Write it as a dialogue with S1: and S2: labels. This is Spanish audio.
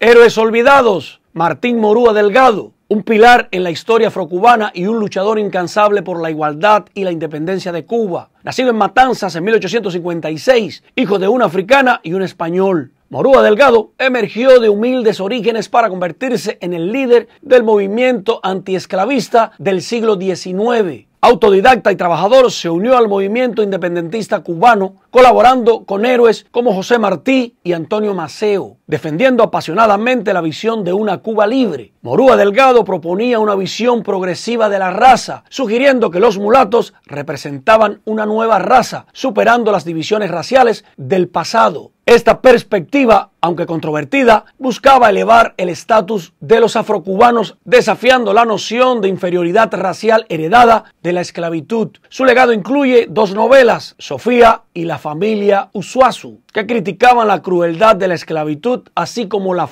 S1: Héroes olvidados, Martín Morúa Delgado, un pilar en la historia afrocubana y un luchador incansable por la igualdad y la independencia de Cuba. Nacido en Matanzas en 1856, hijo de una africana y un español. Morúa Delgado emergió de humildes orígenes para convertirse en el líder del movimiento antiesclavista del siglo XIX. Autodidacta y trabajador, se unió al movimiento independentista cubano colaborando con héroes como José Martí y Antonio Maceo, defendiendo apasionadamente la visión de una Cuba libre. Morúa Delgado proponía una visión progresiva de la raza, sugiriendo que los mulatos representaban una nueva raza, superando las divisiones raciales del pasado. Esta perspectiva, aunque controvertida, buscaba elevar el estatus de los afrocubanos, desafiando la noción de inferioridad racial heredada de la esclavitud. Su legado incluye dos novelas, Sofía y La familia Usuazu, que criticaban la crueldad de la esclavitud, así como la